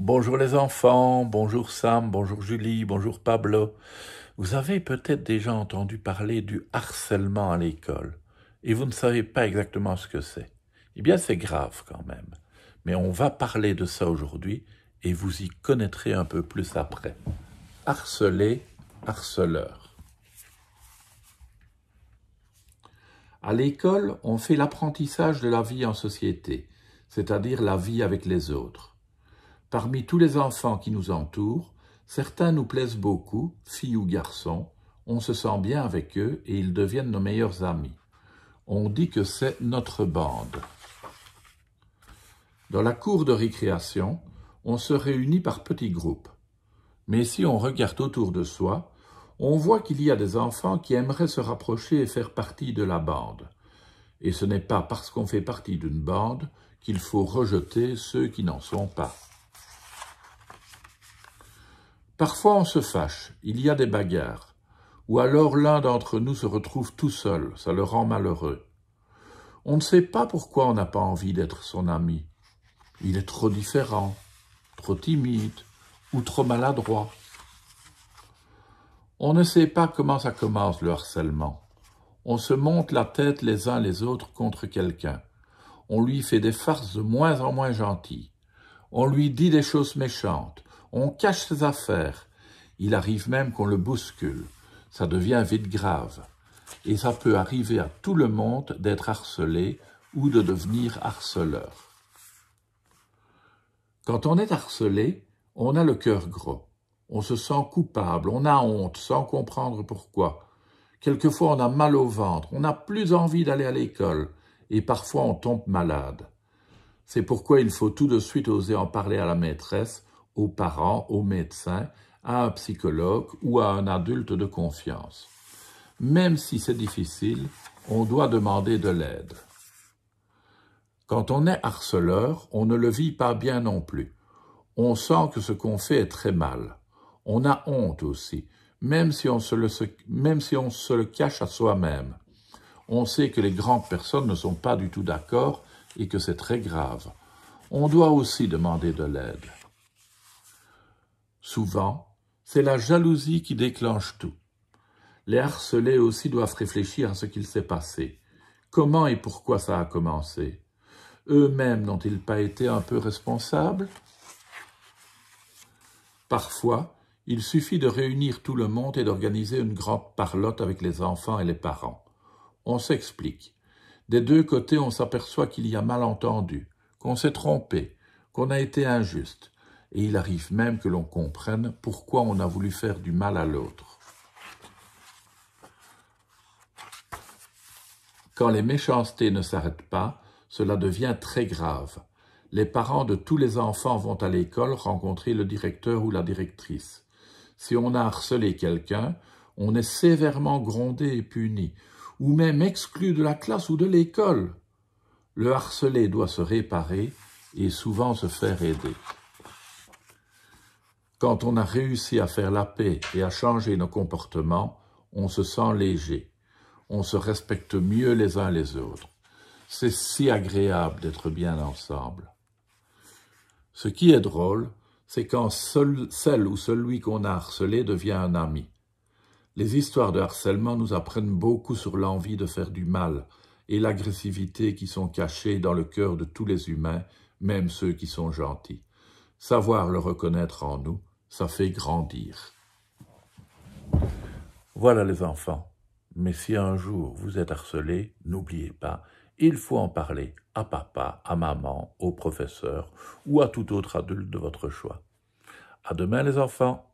Bonjour les enfants, bonjour Sam, bonjour Julie, bonjour Pablo. Vous avez peut-être déjà entendu parler du harcèlement à l'école et vous ne savez pas exactement ce que c'est. Eh bien c'est grave quand même, mais on va parler de ça aujourd'hui et vous y connaîtrez un peu plus après. Harceler, harceleur. À l'école, on fait l'apprentissage de la vie en société, c'est-à-dire la vie avec les autres. Parmi tous les enfants qui nous entourent, certains nous plaisent beaucoup, filles ou garçons, on se sent bien avec eux et ils deviennent nos meilleurs amis. On dit que c'est notre bande. Dans la cour de récréation, on se réunit par petits groupes. Mais si on regarde autour de soi, on voit qu'il y a des enfants qui aimeraient se rapprocher et faire partie de la bande. Et ce n'est pas parce qu'on fait partie d'une bande qu'il faut rejeter ceux qui n'en sont pas. Parfois on se fâche, il y a des bagarres, ou alors l'un d'entre nous se retrouve tout seul, ça le rend malheureux. On ne sait pas pourquoi on n'a pas envie d'être son ami. Il est trop différent, trop timide ou trop maladroit. On ne sait pas comment ça commence le harcèlement. On se monte la tête les uns les autres contre quelqu'un. On lui fait des farces de moins en moins gentilles. On lui dit des choses méchantes. On cache ses affaires. Il arrive même qu'on le bouscule. Ça devient vite grave. Et ça peut arriver à tout le monde d'être harcelé ou de devenir harceleur. Quand on est harcelé, on a le cœur gros. On se sent coupable, on a honte sans comprendre pourquoi. Quelquefois on a mal au ventre, on n'a plus envie d'aller à l'école et parfois on tombe malade. C'est pourquoi il faut tout de suite oser en parler à la maîtresse aux parents, aux médecins, à un psychologue ou à un adulte de confiance. Même si c'est difficile, on doit demander de l'aide. Quand on est harceleur, on ne le vit pas bien non plus. On sent que ce qu'on fait est très mal. On a honte aussi, même si on se le, même si on se le cache à soi-même. On sait que les grandes personnes ne sont pas du tout d'accord et que c'est très grave. On doit aussi demander de l'aide. Souvent, c'est la jalousie qui déclenche tout. Les harcelés aussi doivent réfléchir à ce qu'il s'est passé. Comment et pourquoi ça a commencé Eux-mêmes n'ont-ils pas été un peu responsables Parfois, il suffit de réunir tout le monde et d'organiser une grande parlotte avec les enfants et les parents. On s'explique. Des deux côtés, on s'aperçoit qu'il y a malentendu, qu'on s'est trompé, qu'on a été injuste et il arrive même que l'on comprenne pourquoi on a voulu faire du mal à l'autre. Quand les méchancetés ne s'arrêtent pas, cela devient très grave. Les parents de tous les enfants vont à l'école rencontrer le directeur ou la directrice. Si on a harcelé quelqu'un, on est sévèrement grondé et puni, ou même exclu de la classe ou de l'école. Le harcelé doit se réparer et souvent se faire aider. Quand on a réussi à faire la paix et à changer nos comportements, on se sent léger, on se respecte mieux les uns les autres. C'est si agréable d'être bien ensemble. Ce qui est drôle, c'est quand celle ou celui qu'on a harcelé devient un ami. Les histoires de harcèlement nous apprennent beaucoup sur l'envie de faire du mal et l'agressivité qui sont cachées dans le cœur de tous les humains, même ceux qui sont gentils. Savoir le reconnaître en nous, ça fait grandir. Voilà les enfants. Mais si un jour vous êtes harcelé, n'oubliez pas, il faut en parler à papa, à maman, au professeur ou à tout autre adulte de votre choix. À demain les enfants.